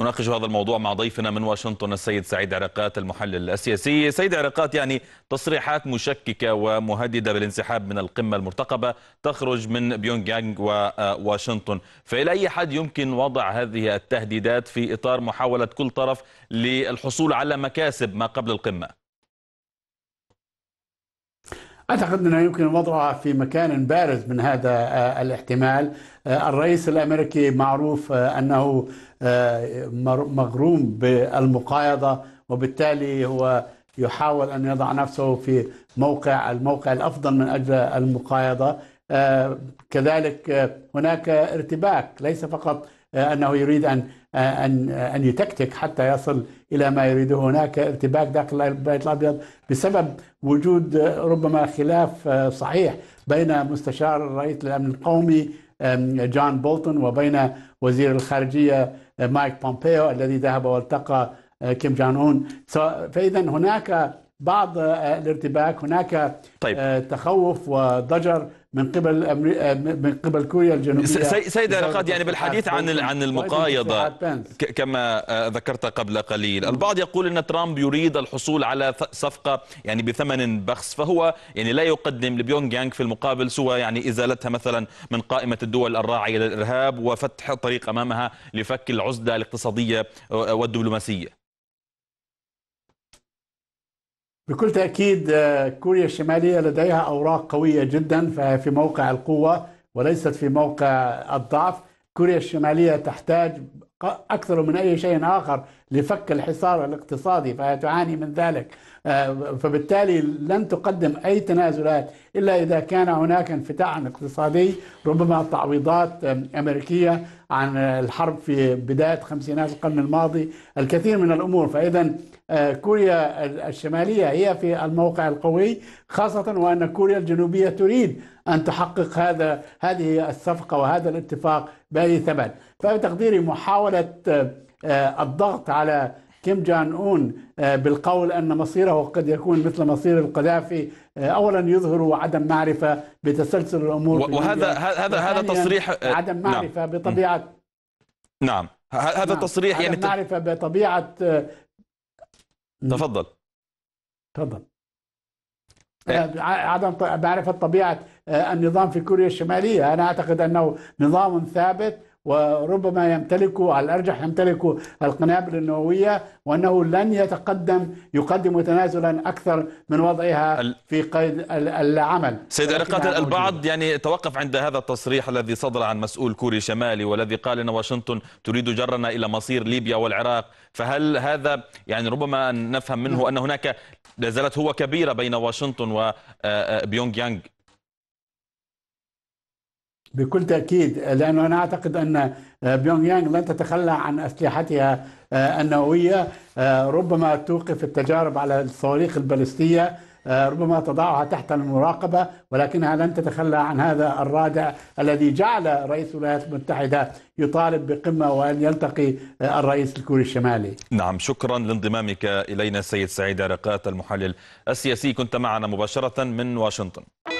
نناقش هذا الموضوع مع ضيفنا من واشنطن السيد سعيد عراقات المحلل السياسي سيد عراقات يعني تصريحات مشككة ومهددة بالانسحاب من القمة المرتقبة تخرج من بيونغ يانغ وواشنطن فإلى أي حد يمكن وضع هذه التهديدات في إطار محاولة كل طرف للحصول على مكاسب ما قبل القمة أعتقد أنه يمكن وضعها في مكان بارز من هذا آه، الاحتمال آه، الرئيس الأمريكي معروف آه، أنه مغروم بالمقايضة وبالتالي هو يحاول أن يضع نفسه في موقع الموقع الأفضل من أجل المقايضة آه، كذلك آه، هناك ارتباك ليس فقط آه، انه يريد ان ان ان يتكتك حتى يصل الى ما يريده هناك ارتباك داخل البيت الابيض بسبب وجود ربما خلاف صحيح بين مستشار رئيس الامن القومي جون بولتون وبين وزير الخارجيه مايك بومبيو الذي ذهب والتقى كيم جون اون فاذا هناك بعض آه، الارتباك هناك آه، طيب. تخوف وضجر من قبل آه، من قبل كوريا الجنوبيه سيد رقاد يعني بالحديث عن عن المقايضه كما ذكرت قبل قليل البعض يقول ان ترامب يريد الحصول على صفقه يعني بثمن بخس فهو يعني لا يقدم لبيونغ يانغ في المقابل سوى يعني ازالتها مثلا من قائمه الدول الراعيه للارهاب وفتح الطريق امامها لفك العزله الاقتصاديه والدبلوماسيه بكل تأكيد آه، كوريا الشمالية لديها أوراق قوية جدا فهي في موقع القوة وليست في موقع الضعف كوريا الشمالية تحتاج أكثر من أي شيء آخر لفك الحصار الاقتصادي فهي تعاني من ذلك آه، فبالتالي لن تقدم أي تنازلات إلا إذا كان هناك انفتاح اقتصادي ربما تعويضات آه، أمريكية عن الحرب في بداية خمسينات القرن الماضي الكثير من الأمور فإذا آه، كوريا الشمالية هي في الموقع القوي خاصة وأن كوريا الجنوبية تريد أن تحقق هذا هذه الصفقة وهذا الاتفاق بأي ثمن فبتقديري محاولة آه، الضغط على كيم جان اون آه، بالقول ان مصيره قد يكون مثل مصير القذافي آه، اولا يظهر عدم معرفه بتسلسل الامور وهذا هذا هذا تصريح عدم نعم. معرفه نعم. بطبيعه نعم هذا نعم. تصريح يعني عدم معرفه بطبيعه تفضل تفضل إيه. عدم معرفه طبيعه النظام في كوريا الشماليه انا اعتقد انه نظام ثابت وربما يمتلك على الارجح يمتلك القنابل النوويه وانه لن يتقدم يقدم تنازلا اكثر من وضعها في قيد العمل سيد علاقات البعض يعني توقف عند هذا التصريح الذي صدر عن مسؤول كوري شمالي والذي قال ان واشنطن تريد جرنا الى مصير ليبيا والعراق فهل هذا يعني ربما نفهم منه نعم. ان هناك لا زالت هو كبيره بين واشنطن وبيونغ آه، آه، يانغ بكل تأكيد لأنه أنا أعتقد أن آه، بيونغ يانغ لن تتخلى عن أسلحتها آه، النووية آه، ربما توقف التجارب على الصواريخ البالستية ربما تضعها تحت المراقبه ولكنها لن تتخلى عن هذا الرادع الذي جعل رئيس الولايات المتحده يطالب بقمه وان يلتقي الرئيس الكوري الشمالي. نعم شكرا لانضمامك الينا سيد سعيد عرقات المحلل السياسي كنت معنا مباشره من واشنطن.